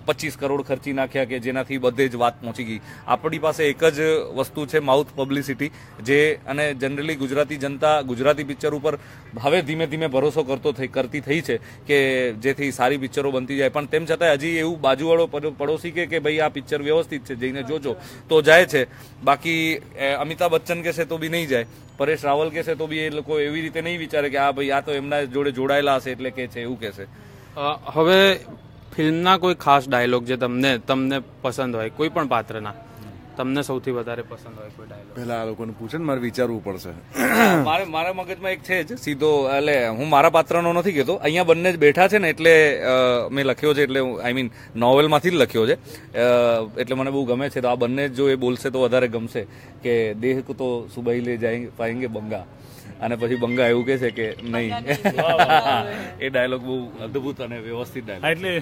પચીસ કરોડ ખર્ચી નાખ્યા કે જેનાથી બધે જ વાત પહોંચી ગઈ આપણી પાસે એક જ વસ્તુ છે માઉથ પબ્લિસિટી જે અને જનરલી ગુજરાતી જનતા ગુજરાતી પિક્ચર ઉપર હવે ધીમે ધીમે ભરોસો કરતો થઈ કરતી થઈ છે કે જેથી સારી પિક્ચરો બનતી જાય પણ તેમ છતાં હજી એવું બાજુવાળો પડોશી કે કે ભાઈ આ પિક્ચર વ્યવસ્થિત છે જઈને જોજો તો જાય છે બાકી અમિતાભ બચ્ચન કહેશે તો બી નહીં જાય પરેશ રાવલ કહેશે તો બી એ લોકો એવી રીતે નહીં વિચારે કે આ ભાઈ આ તો એમના જોડે જોડાયેલા હશે એટલે કે છે એવું કહેશે હવે ફિલ્મના કોઈ ખાસ ડાયલોગ જે તમને તમને પસંદ હોય કોઈ પણ પાત્રના તમને સૌથી વધારે પસંદ હોય કોઈ ડાયલોગ પહેલા આ લોકોને પૂછે ને મારે વિચારવું પડશે મારે મારા મગજમાં એક છે જ સીધો એટલે હું મારા પાત્રનો નથી કહેતો અહીંયા બંને જ બેઠા છે ને એટલે મેં લખ્યો છે એટલે આઈ મીન નોવેલમાંથી જ લખ્યો છે એટલે મને બહુ ગમે છે તો આ બંને જો એ બોલશે તો વધારે ગમશે કે દેહ તો સુબાઈ લે જાય પાએંગે બંગા અને પછી બંગા એવું કહે છે કે નહીં એ ડાયલોગ બહુ અદ્ભુત અને વ્યવસ્થિત ડાયલોગ એટલે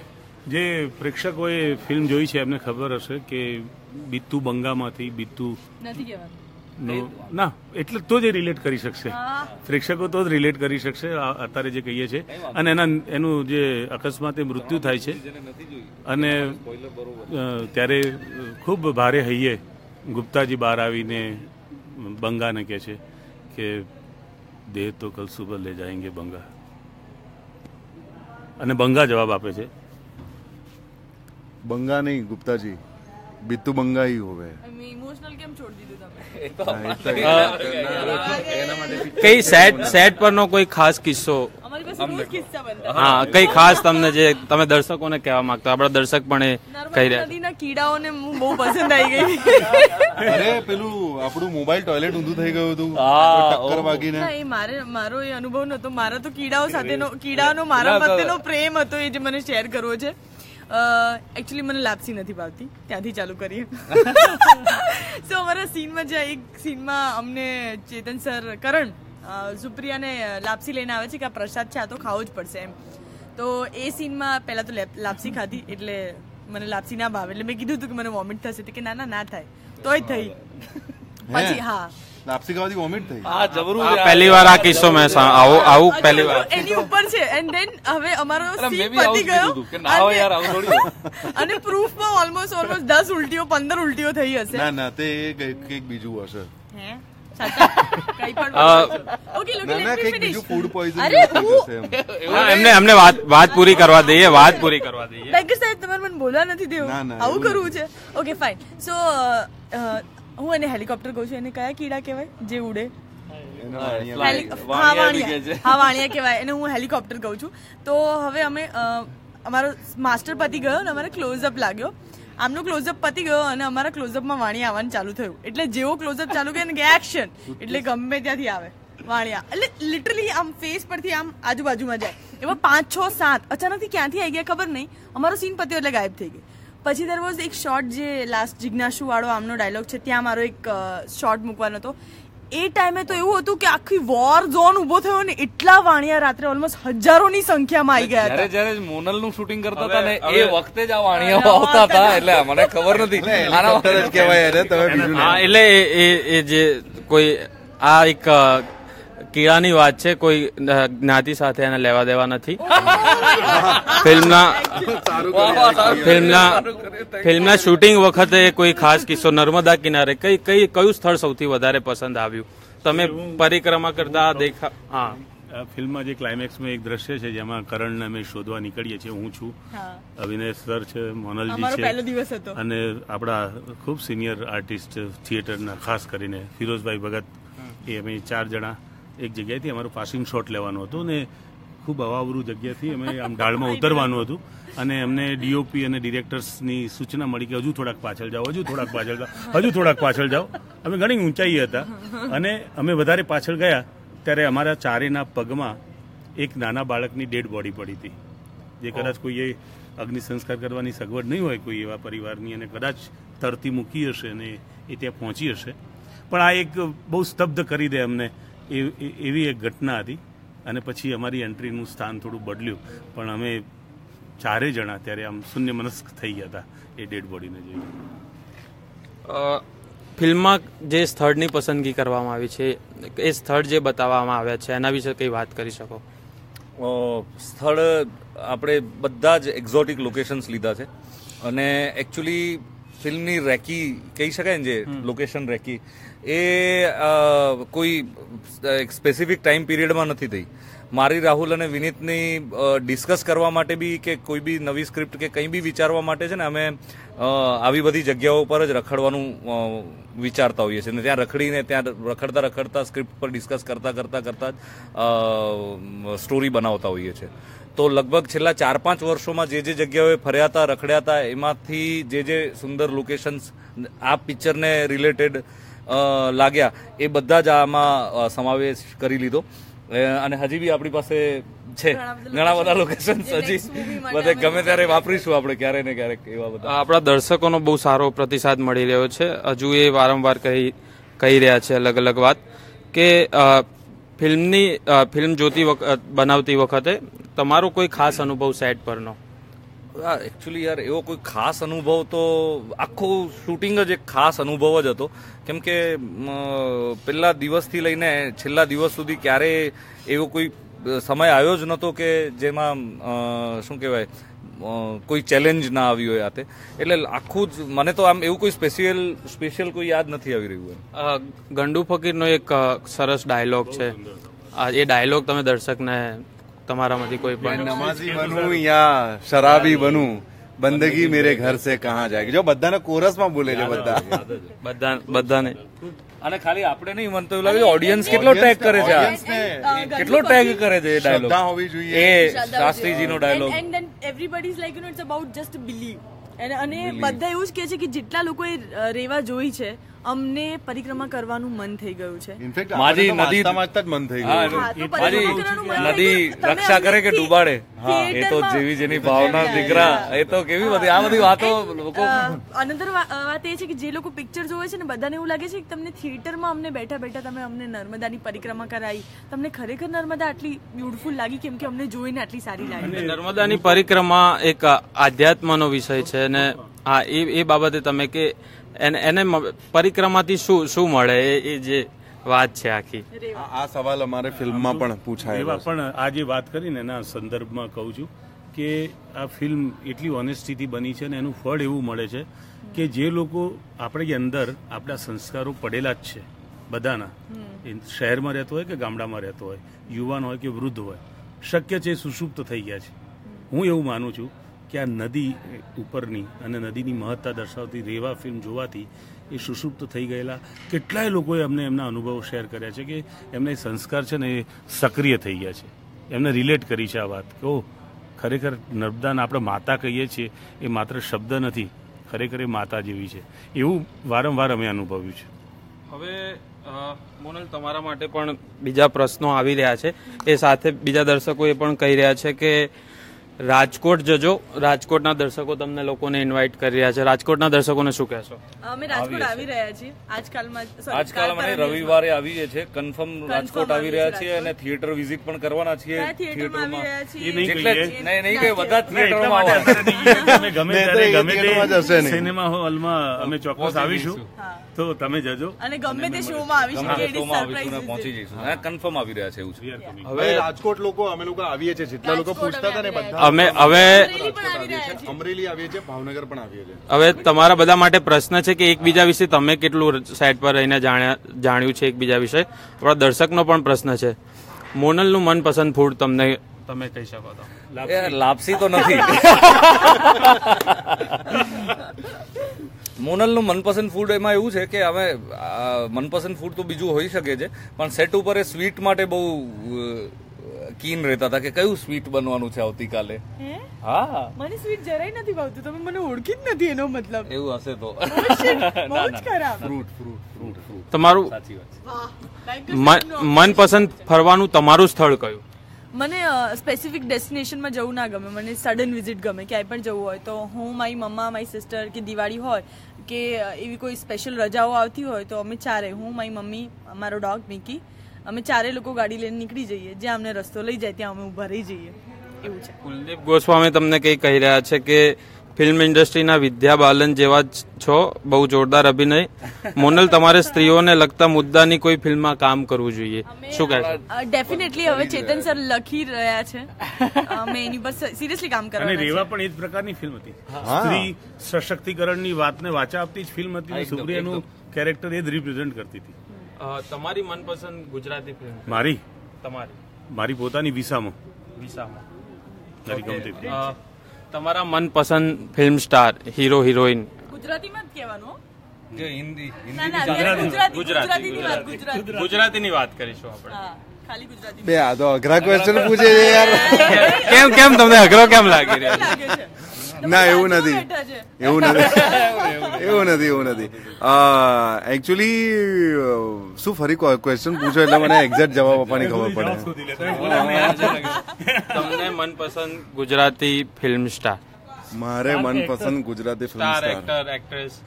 જે પ્રેક્ષકોએ ફિલ્મ જોઈ છે એમને ખબર હશે કે બિત્તુ બંગામાંથી બિત્તુ ના એટલે તો જ રિલેટ કરી શકશે પ્રેક્ષકો તો જ રિલેટ કરી શકશે અત્યારે જે કહીએ છીએ અને એના એનું જે અકસ્માતે મૃત્યુ થાય છે અને ત્યારે ખૂબ ભારે હૈયે ગુપ્તાજી બહાર આવીને બંગાને કહે છે કે દેહ તો કલ સુબહ લે જાયંગે બંગા અને બંગા જવાબ આપે છે બંગા નહીં ગુપ્તાજી બીતું મંગાયું હવે કઈ સેટ સેટ પરનો કોઈ ખાસ કિસ્સો હા કઈ ખાસ તમને જે તમે દર્શકોને કહેવા માંગતો આપણા દર્શક પણ કહી રહ્યા નદીના કીડાઓને બહુ પસંદ આવી ગઈ અરે પેલું આપણું મોબાઈલ ટોયલેટ ઊંધું થઈ ગયું હતું ટક્કર વાગીને એ મારે મારો એ અનુભવ નતો મારા તો કીડાઓ સાથેનો કીડાનો મારા પ્રત્યેનો પ્રેમ હતો એ જે મને શેર કરવો છે એકચ્યુઅલી મને લાપસી નથી ભાવતી ત્યાંથી ચાલુ કરીએ સો અમારા સીનમાં જ્યાં એક સીનમાં અમને ચેતન સર કરણ સુપ્રિયાને લાપસી લઈને આવે છે કે આ પ્રસાદ છે આ તો ખાવો જ પડશે એમ તો એ સીનમાં પહેલાં તો લાપસી ખાધી એટલે મને લાપસી ના ભાવે એટલે મેં કીધું હતું કે મને વોમિટ થશે કે ના ના ના થાય તોય થઈ પછી હા લાપસીગાવાથી વોમિટ થઈ હા જરૂર પહેલી વાર આ કિસ્સો મેં આવો આવું પહેલી વાર એની ઉપર છે એન્ડ ધેન હવે અમારો સીન પતી ગયો કે ના હોય યાર આવું થોડી અને પ્રૂફમાં ઓલમોસ્ટ ઓલમોસ્ટ 10 ઉલટીઓ 15 ઉલટીઓ થઈ હશે ના ના તે કંઈક બીજું હશે હે એમને વાત પૂરી કરવા દઈએ વાત પૂરી કરવા તમારે મને બોલવા નથી દેવું આવું કરવું છે ઓકે ફાઇન સો હું એને હેલિકોપ્ટર કહું છું એને કયા કીડા કહેવાય જે ઉડે હા વાણિયા કહેવાય એને હું હેલિકોપ્ટર કહું છું તો હવે અમે અમારો માસ્ટર પતી ગયો અને અમારે ક્લોઝઅપ લાગ્યો આમનો ક્લોઝઅપ પતી ગયો અને અમારા ક્લોઝઅપમાં વાણી આવવાનું ચાલુ થયું એટલે જેવો ક્લોઝઅપ ચાલુ ગયો કે એક્શન એટલે ગમે ત્યાંથી આવે વાણિયા એટલે લિટરલી આમ ફેસ પરથી આમ આજુબાજુમાં જાય એવા પાંચ છ સાત અચાનકથી ક્યાંથી આવી ગયા ખબર નહીં અમારો સીન પત્યો એટલે ગાયબ થઈ ગયો પછી દેર વોઝ એક શોર્ટ જે લાસ્ટ જિજ્ઞાસુ વાળો આમનો ડાયલોગ છે ત્યાં મારો એક શોર્ટ મૂકવાનો હતો એ ટાઈમે તો એવું હતું કે આખી વોર ઝોન ઉભો થયો ને એટલા વાણિયા રાત્રે ઓલમોસ્ટ હજારોની સંખ્યામાં આવી ગયા જ્યારે જ્યારે મોનલ નું શૂટિંગ કરતા હતા ને એ વખતે જ આ વાણિયા આવતા હતા એટલે મને ખબર નથી આના કહેવાય એટલે એ જે કોઈ આ એક કેળાની વાત છે કોઈ જ્ઞાતિ સાથે એને લેવા દેવા નથી ફિલ્મના ફિલ્મના ફિલ્મના શૂટિંગ વખતે કોઈ ખાસ કિસ્સો નર્મદા કિનારે કઈ કઈ કયું સ્થળ સૌથી વધારે પસંદ આવ્યું તમે પરિક્રમા કરતા દેખા હા ફિલ્મમાં જે ક્લાઇમેક્સમાં એક દ્રશ્ય છે જેમાં કરણને અમે શોધવા નીકળીએ છીએ હું છું અભિનય સર છે મોનલજી છે અને આપણા ખૂબ સિનિયર આર્ટિસ્ટ થિયેટરના ખાસ કરીને ફિરોઝભાઈ ભગત એ અમે ચાર જણા એક જગ્યાએથી અમારું પાસિંગ શોટ લેવાનું હતું ને ખૂબ અવાવરું જગ્યાથી અમે આમ ઢાળમાં ઉતરવાનું હતું અને અમને ડીઓપી અને ડિરેક્ટર્સની સૂચના મળી કે હજુ થોડાક પાછળ જાઓ હજુ થોડાક પાછળ જાઓ હજુ થોડાક પાછળ જાઓ અમે ઘણી ઊંચાઈ હતા અને અમે વધારે પાછળ ગયા ત્યારે અમારા ચારેના પગમાં એક નાના બાળકની ડેડ બોડી પડી હતી જે કદાચ કોઈએ અગ્નિ સંસ્કાર કરવાની સગવડ નહીં હોય કોઈ એવા પરિવારની અને કદાચ તરતી મૂકી હશે અને એ ત્યાં પહોંચી હશે પણ આ એક બહુ સ્તબ્ધ કરી દે અમને એવી એક ઘટના હતી અને પછી અમારી એન્ટ્રીનું સ્થાન થોડું બદલ્યું પણ અમે ચારે જણા ત્યારે આમ શૂન્ય મનસ્ક થઈ ગયા હતા એ ડેડ બોડીને જોઈને ફિલ્મમાં જે સ્થળની પસંદગી કરવામાં આવી છે એ સ્થળ જે બતાવવામાં આવ્યા છે એના વિશે કંઈ વાત કરી શકો સ્થળ આપણે બધા જ એક્ઝોટિક લોકેશન્સ લીધા છે અને એકચ્યુઅલી ફિલ્મની રેકી કહી શકાય ને જે લોકેશન રેકી એ કોઈ એક સ્પેસિફિક ટાઈમ પિરિયડમાં નથી થઈ મારી રાહુલ અને વિનીતની ડિસ્કસ કરવા માટે બી કે કોઈ બી નવી સ્ક્રિપ્ટ કે કંઈ બી વિચારવા માટે છે ને અમે આવી બધી જગ્યાઓ પર જ રખડવાનું વિચારતા હોઈએ છીએ ને ત્યાં રખડીને ત્યાં રખડતા રખડતા સ્ક્રિપ્ટ પર ડિસ્કસ કરતા કરતા કરતાં જ સ્ટોરી બનાવતા હોઈએ છીએ તો લગભગ છેલ્લા ચાર પાંચ વર્ષોમાં જે જે જગ્યાઓએ ફર્યા હતા રખડ્યા હતા એમાંથી જે જે સુંદર લોકેશન્સ આ પિક્ચરને રિલેટેડ લાગ્યા એ બધા જ આમાં સમાવેશ કરી લીધો અને હજી બી આપણી પાસે છે ઘણા બધા લોકેશન હજી બધે ગમે ત્યારે વાપરીશું આપણે ક્યારે ને ક્યારેક એવા બધા આપણા દર્શકોનો બહુ સારો પ્રતિસાદ મળી રહ્યો છે હજુ એ વારંવાર કહી કહી રહ્યા છે અલગ અલગ વાત કે ફિલ્મની ફિલ્મ જોતી વખત બનાવતી વખતે તમારો કોઈ ખાસ અનુભવ સેટ પરનો એકચ્યુઅલી યાર એવો કોઈ ખાસ અનુભવ તો આખું શૂટિંગ જ એક ખાસ અનુભવ જ હતો કેમ કે પહેલા દિવસથી લઈને છેલ્લા દિવસ સુધી ક્યારેય એવો કોઈ સમય આવ્યો જ નહોતો કે જેમાં શું કહેવાય કોઈ ચેલેન્જ ના આવી હોય આતે એટલે આખું જ મને તો આમ એવું કોઈ સ્પેશિયલ સ્પેશિયલ કોઈ યાદ નથી આવી રહ્યું ગંડુ ફકીરનો એક સરસ ડાયલોગ છે એ ડાયલોગ તમે દર્શકને તમારામાંથી કોઈ પણ નમાઝી બનવું યા શરાબી બનવું બંદગી મેરે ઘર સે કહા જાય જો બધાને કોરસમાં બોલે છે બધા બધા બધાને અને ખાલી આપણે નહીં મન તો એવું લાગે ઓડિયન્સ કેટલો ટેગ કરે છે કેટલો ટેગ કરે છે એ ડાયલોગ હોવી જોઈએ એ શાસ્ત્રીજીનો dialogue and then everybody is like you know it's about just believe અને બધા એવું જ કહે છે કે જેટલા લોકોએ રેવા જોઈ છે અમને પરિક્રમા કરવાનું મન થઈ ગયું છે મારી નદી જ મન થઈ ગયું નદી રક્ષા કરે કે ડૂબાડે હા એ તો જેવી જેની ભાવના દીકરા એ તો કેવી બધી આ બધી વાતો લોકો અનંતર વાત એ છે કે જે લોકો પિક્ચર જોવે છે ને બધાને એવું લાગે છે કે તમને થિયેટરમાં અમને બેઠા બેઠા તમે અમને નર્મદાની પરિક્રમા કરાવી તમને ખરેખર નર્મદા આટલી બ્યુટીફુલ લાગી કેમ કે અમને જોઈને આટલી સારી લાગી નર્મદાની પરિક્રમા એક આધ્યાત્મનો વિષય છે અને હા એ એ બાબતે તમે કે એને એને પરિક્રમાથી શું શું મળે એ જે વાત છે આખી આ સવાલ અમારે ફિલ્મમાં પણ પૂછાય પણ આ જે વાત કરીને એના સંદર્ભમાં કહું છું કે આ ફિલ્મ એટલી ઓનેસ્ટીથી બની છે અને એનું ફળ એવું મળે છે કે જે લોકો આપણી અંદર આપણા સંસ્કારો પડેલા જ છે બધાના શહેરમાં રહેતો હોય કે ગામડામાં રહેતો હોય યુવાન હોય કે વૃદ્ધ હોય શક્ય છે સુષુપ્ત થઈ ગયા છે હું એવું માનું છું કે આ નદી ઉપરની અને નદીની મહત્તા દર્શાવતી રેવા ફિલ્મ જોવાથી એ સુષુપ્ત થઈ ગયેલા કેટલાય લોકોએ અમને એમના અનુભવો શેર કર્યા છે કે એમને સંસ્કાર છે ને એ સક્રિય થઈ ગયા છે એમને રિલેટ કરી છે આ વાત કે ઓહ ખરેખર નર્મદાને આપણે માતા કહીએ છીએ એ માત્ર શબ્દ નથી ખરેખર એ માતા જેવી છે એવું વારંવાર અમે અનુભવ્યું છે હવે મોનલ તમારા માટે પણ બીજા પ્રશ્નો આવી રહ્યા છે એ સાથે બીજા દર્શકો એ પણ કહી રહ્યા છે કે રાજકોટ જજો રાજકોટના દર્શકો તમને લોકોને ઇન્વાઇટ કરી રહ્યા છે રાજકોટના દર્શકોને શું કહેશો અમે રાજકોટ આવી રહ્યા છીએ આજકાલમાં આજકાલ અમે રવિવારે આવીએ છીએ કન્ફર્મ રાજકોટ આવી રહ્યા છીએ અને થિયેટર વિઝિટ પણ કરવાના છીએ સિનેમા હોલમાં અમે ચોક્કસ આવીશું તો તમે જજો અને ગમે તે શોમાં આવીશું પહોંચી જઈશું કન્ફર્મ આવી રહ્યા છે એવું છે હવે રાજકોટ લોકો અમે લોકો આવીએ છીએ જેટલા લોકો પૂછતા હતા ને બધા અમે હવે અમરેલી આવીએ છીએ ભાવનગર પણ આવીએ છીએ હવે તમારા બધા માટે પ્રશ્ન છે કે એકબીજા વિશે તમે કેટલું સાઈડ પર રહીને જાણ્યું છે એકબીજા વિશે આપણા દર્શકનો પણ પ્રશ્ન છે મોનલનું મનપસંદ ફૂડ તમને તમે કહી શકો તો લાપસી તો નથી મોનલનું મનપસંદ ફૂડ એમાં એવું છે કે હવે મનપસંદ ફૂડ તો બીજું હોઈ શકે છે પણ સેટ ઉપર એ સ્વીટ માટે બહુ કીન રહેતા હતા કે કયું સ્વીટ બનવાનું છે આવતીકાલે હા મને સ્વીટ જરાય નથી ભાવતું તમે મને ઓળખી જ નથી એનો મતલબ એવું હશે તો ફ્રૂટ તમારું મનપસંદ ફરવાનું તમારું સ્થળ કયું મને સ્પેસિફિક ડેસ્ટિનેશનમાં જવું ના ગમે મને સડન વિઝિટ ગમે ક્યાંય પણ જવું હોય તો હું મારી મમ્મા મારી સિસ્ટર કે દિવાળી હોય કે એવી કોઈ સ્પેશિયલ રજાઓ આવતી હોય તો અમે ચારે હું મારી મમ્મી મારો ડોગ મિકી અમે ચારે લોકો ગાડી લઈને નીકળી જઈએ જે અમને રસ્તો લઈ જાય ત્યાં અમે ઊભા રહી જઈએ એવું છે કુલદીપ ગોસ્વામી તમને કઈ કહી રહ્યા છે કે ફિલ્મ ઇન્ડસ્ટ્રીના વિદ્યા બાલન જેવા છો બહુ જોરદાર અભિનય મોનલ તમારે સ્ત્રીઓને લગતા મુદ્દાની કોઈ ફિલ્મમાં કામ કરવું જોઈએ શું કહે ડેફિનેટલી હવે ચેતન સર લખી રહ્યા છે અમે એની પર સિરિયસલી કામ કરવાના અને રેવા પણ એ જ પ્રકારની ફિલ્મ હતી સ્ત્રી સશક્તિકરણની વાતને વાચા આપતી જ ફિલ્મ હતી સુપ્રિયાનું કેરેક્ટર એ જ રિપ્રેઝન્ટ કરતી હતી તમારી મનપસંદ ગુજરાતી ફિલ્મ મારી તમારી મારી પોતાની વિસામાં વિસામાં તમારા મનપસંદ ફિલ્મ સ્ટાર હીરો હિરોઈન ગુજરાતીમાં જ કહેવાનું જો હિન્દી ગુજરાતી ગુજરાતીની વાત કરીશું આપણે બે આ તો અઘરા ક્વેશ્ચન પૂછે યાર કેમ કેમ તમને અઘરો કેમ લાગી રહ્યો ના એવું નથી એવું નથી એવું નથી એવું નથી એકચ્યુઅલી શું ફરી ક્વેશ્ચન પૂછો એટલે મને એક્ઝેક્ટ જવાબ આપવાની ખબર પડે તમને મનપસંદ ગુજરાતી ફિલ્મ સ્ટાર મારે મનપસંદ Gujarati film star actor actress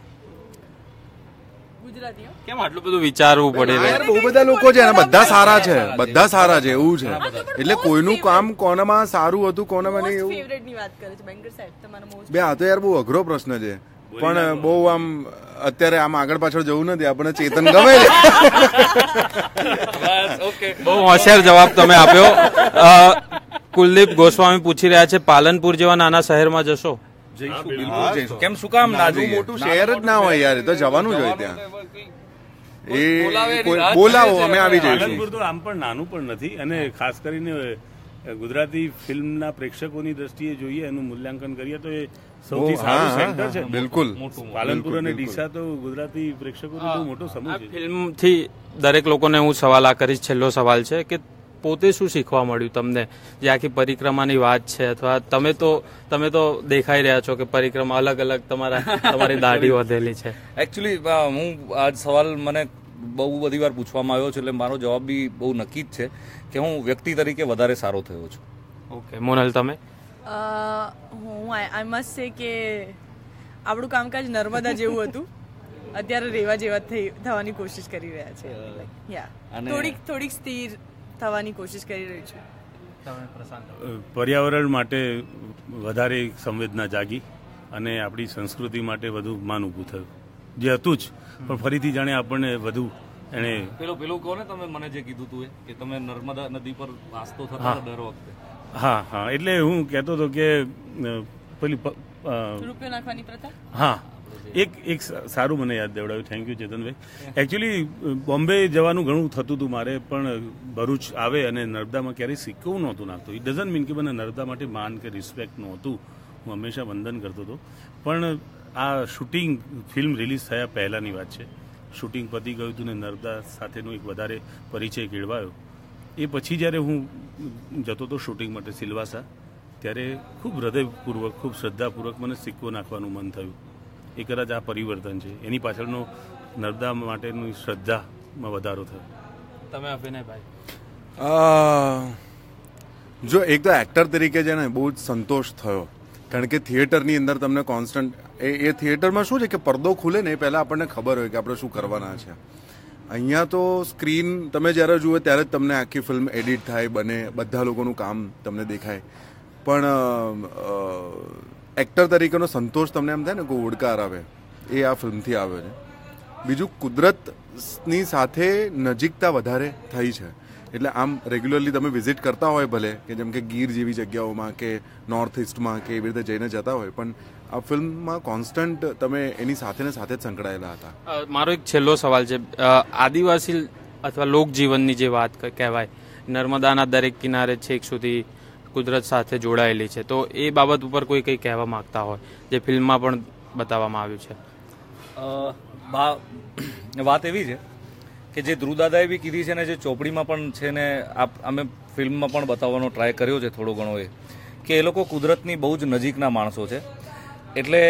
ગુજરાતીઓ કેમ આટલું બધું વિચારવું પડે યાર બહુ બધા લોકો છે અને બધા સારા છે બધા સારા છે એવું છે એટલે કોઈનું કામ કોનામાં સારું હતું કોનામાં નહીં એવું ફેવરેટ ની વાત કરે છે બેંગર સાહેબ તમારો મોસ્ટ બે આ તો યાર બહુ અઘરો પ્રશ્ન છે પણ બહુ આમ અત્યારે આમ આગળ પાછળ જવું નથી આપણે ચેતન ગમે બહુ હોશિયાર જવાબ તમે આપ્યો કુલદીપ ગોસ્વામી પૂછી રહ્યા છે પાલનપુર જેવા નાના શહેરમાં જશો જઈશું બિલકુલ જઈશું કેમ શું કામ ના જઈએ મોટું શહેર જ ના હોય યાર તો જવાનું જ હોય ત્યાં એ બોલાવો અમે આવી જઈશું તો આમ પણ નાનું પણ નથી અને ખાસ કરીને ગુજરાતી ફિલ્મના પ્રેક્ષકોની દ્રષ્ટિએ જોઈએ એનું મૂલ્યાંકન કરીએ તો એ સૌથી સારું સેન્ટર છે બિલકુલ પાલનપુર અને ડીસા તો ગુજરાતી પ્રેક્ષકોનો બહુ મોટો સમૂહ છે ફિલ્મથી દરેક લોકોને હું સવાલ આ કરીશ છેલ્લો સવાલ છે કે પોતે શું શીખવા મળ્યું તમને જે આખી પરિક્રમાની વાત છે અથવા તમે તો તમે તો દેખાઈ રહ્યા છો કે પરિક્રમા અલગ અલગ તમારા તમારી દાઢી વધેલી છે એકચ્યુઅલી હું આજ સવાલ મને બહુ બધી વાર પૂછવામાં આવ્યો છે એટલે મારો જવાબ બી બહુ નક્કી જ છે કે હું વ્યક્તિ તરીકે વધારે સારો થયો છું ઓકે મોનલ તમે હું આઈ મસ્ટ સે કે આપણું કામકાજ નર્મદા જેવું હતું અત્યારે રેવા જેવા થવાની કોશિશ કરી રહ્યા છે થોડીક થોડીક સ્થિર થવાની કોશિશ કરી રહી છું પર્યાવરણ માટે વધારે સંવેદના જાગી અને આપણી સંસ્કૃતિ માટે વધુ માન ઊભું થયું જે હતું જ પણ ફરીથી જાણે આપણને વધુ એને પેલું પેલું કહો ને તમે મને જે કીધું તું કે તમે નર્મદા નદી પર વાસ્તો થતા દર વખતે હા હા એટલે હું કહેતો હતો કે પેલી રૂપિયો નાખવાની પ્રથા હા એક એક સારું મને યાદ દેવડાવ્યું thank you Chetanbhai actually Bombay જવાનું ઘણું થતું હતું મારે પણ ભરૂચ આવે અને નર્મદામાં ક્યારેય સિક્કું નહોતું નાખતું ઇટ ડઝન્ટ મીન કે મને નર્મદા માટે માન કે રિસ્પેક્ટ નહોતું હું હંમેશા વંદન કરતો હતો પણ આ શૂટિંગ ફિલ્મ રિલીઝ થયા પહેલાંની વાત છે શૂટિંગ પતી ગયું હતું ને નર્મદા સાથેનો એક વધારે પરિચય કેળવાયો એ પછી જ્યારે હું જતો હતો શૂટિંગ માટે સિલવાસા ત્યારે ખૂબ હૃદયપૂર્વક ખૂબ શ્રદ્ધાપૂર્વક મને સિક્કો નાખવાનું મન થયું એ કદાચ આ પરિવર્તન છે એની પાછળનો નર્મદા માટેની શ્રદ્ધામાં વધારો થયો તમે અભિનયભાઈ જો એક તો એક્ટર તરીકે છે ને બહુ જ સંતોષ થયો કારણ કે થિયેટરની અંદર તમને કોન્સ્ટન્ટ એ એ થિયેટરમાં શું છે કે પડદો ખુલે ને એ પહેલાં આપણને ખબર હોય કે આપણે શું કરવાના છે અહીંયા તો સ્ક્રીન તમે જ્યારે જુઓ ત્યારે જ તમને આખી ફિલ્મ એડિટ થાય બને બધા લોકોનું કામ તમને દેખાય પણ એક્ટર તરીકેનો સંતોષ તમને એમ થાય ને કે ઓડકાર આવે એ આ ફિલ્મથી આવે છે બીજું કુદરતની સાથે નજીકતા વધારે થઈ છે એટલે આમ રેગ્યુલરલી તમે વિઝિટ કરતા હોય ભલે કે જેમ કે ગીર જેવી જગ્યાઓમાં કે નોર્થ ઇસ્ટમાં કે એવી રીતે જઈને જતા હોય પણ આ ફિલ્મમાં કોન્સ્ટન્ટ તમે એની સાથે ને સાથે જ સંકળાયેલા હતા મારો એક છેલ્લો સવાલ છે આદિવાસી અથવા લોકજીવનની જે વાત કહેવાય નર્મદાના દરેક કિનારે છેક સુધી કુદરત સાથે જોડાયેલી છે તો એ બાબત ઉપર કોઈ કંઈ કહેવા માગતા હોય જે ફિલ્મમાં પણ બતાવવામાં આવ્યું છે વાત એવી છે કે જે ધ્રુદાદાએ બી કીધી છે ને જે ચોપડીમાં પણ છે ને અમે ફિલ્મમાં પણ બતાવવાનો ટ્રાય કર્યો છે થોડો ઘણો એ કે એ લોકો કુદરતની બહુ જ નજીકના માણસો છે એટલે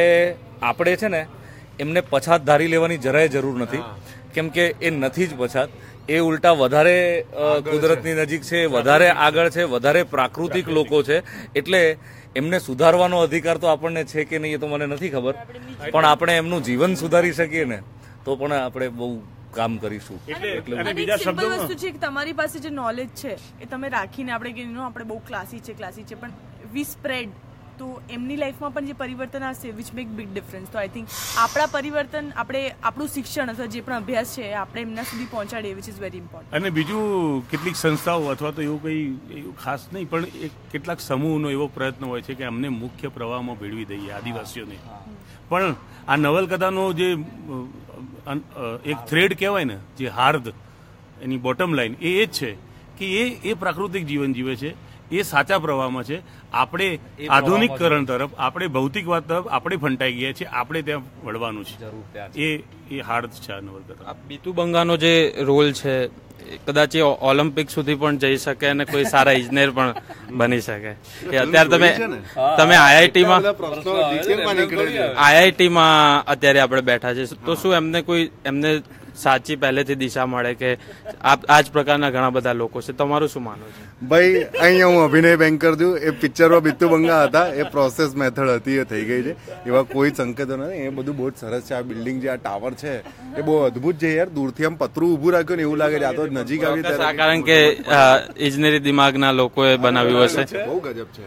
આપણે છે ને એમને પછાત ધારી લેવાની જરાય જરૂર નથી કેમ કે એ નથી જ પછાત એ ઉલટા વધારે કુદરતની નજીક છે વધારે આગળ છે વધારે પ્રાકૃતિક લોકો છે એટલે એમને સુધારવાનો અધિકાર તો આપણને છે કે નહીં એ તો મને નથી ખબર પણ આપણે એમનું જીવન સુધારી શકીએ ને તો પણ આપણે બહુ કામ કરીશું એટલે બીજા શબ્દો વસ્તુ છે કે તમારી પાસે જે નોલેજ છે એ તમે રાખીને આપણે કે આપણે બહુ ક્લાસી છે ક્લાસી છે પણ વી સ્પ્રેડ તો એમની લાઈફમાં પણ જે પરિવર્તન આવશે વિચ મેક બિગ ડિફરન્સ તો આઈ થિંક આપણા પરિવર્તન આપણે આપણું શિક્ષણ અથવા જે પણ અભ્યાસ છે આપણે એમના સુધી પહોંચાડીએ વિચ ઇઝ વેરી ઇમ્પોર્ટન્ટ અને બીજું કેટલીક સંસ્થાઓ અથવા તો એવું કંઈ એવું ખાસ નહીં પણ એક કેટલાક સમૂહનો એવો પ્રયત્ન હોય છે કે અમને મુખ્ય પ્રવાહમાં ભેળવી દઈએ આદિવાસીઓને પણ આ નવલકથાનો જે એક થ્રેડ કહેવાય ને જે હાર્દ એની બોટમ લાઈન એ એ જ છે કે એ એ પ્રાકૃતિક જીવન જીવે છે એ સાચા પ્રવાહમાં છે આપણે આધુનિકકરણ તરફ આપણે ભૌતિકવાદ તરફ આપણે ફંટાઈ ગયા છીએ આપણે ત્યાં વળવાનું છે એ એ હાર્દ છે બીતુ બંગાનો જે રોલ છે કદાચ એ ઓલિમ્પિક સુધી પણ જઈ શકે અને કોઈ સારા ઇજનેર પણ બની શકે એ અત્યારે તમે તમે આઈઆઈટીમાં આઈઆઈટીમાં અત્યારે આપણે બેઠા છે તો શું એમને કોઈ એમને સાચી પહેલેથી દિશા મળે કે આ જ પ્રકારના ઘણા બધા લોકો છે તમારું શું માનવું છે ભાઈ અહીંયા હું અભિનય બેંક છું એ પિક્ચરમાં બિત્તુ બંગા હતા એ પ્રોસેસ મેથડ હતી એ થઈ ગઈ છે એવા કોઈ સંકેતો નથી એ બધું બહુ જ સરસ છે આ બિલ્ડિંગ જે આ ટાવર છે એ બહુ અદભુત છે યાર દૂરથી આમ પતરું ઊભું રાખ્યું ને એવું લાગે છે આ તો નજીક આવી કારણ કે ઇજનેરી દિમાગના લોકોએ બનાવ્યું હશે બહુ ગજબ છે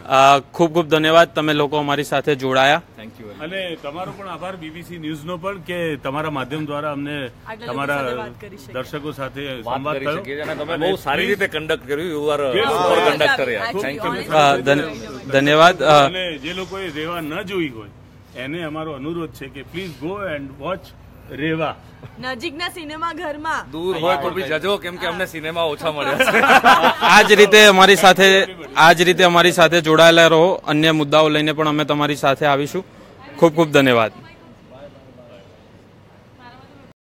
ખૂબ ખૂબ ધન્યવાદ તમે લોકો અમારી સાથે જોડાયા થેન્ક યુ અને તમારો પણ આભાર બીબીસી ન્યૂઝ નો પણ કે તમારા માધ્યમ દ્વારા અમને તમારા દર્શકો સાથે સંવાદ થયો તમે બહુ સારી રીતે કંડક્ટ કર્યું you are super conductor thank you ધન્યવાદ અને જે લોકોએ રેવા ન જોઈ હોય એને અમારો અનુરોધ છે કે please go and watch Reva નજીકના સિનેમા ઘરમાં દૂર હોય તો બી જજો કેમ કે અમને સિનેમા ઓછા મળે છે આ જ રીતે અમારી સાથે આ જ રીતે અમારી સાથે જોડાયેલા રહો અન્ય મુદ્દાઓ લઈને પણ અમે તમારી સાથે આવીશું ખૂબ ખૂબ ધન્યવાદ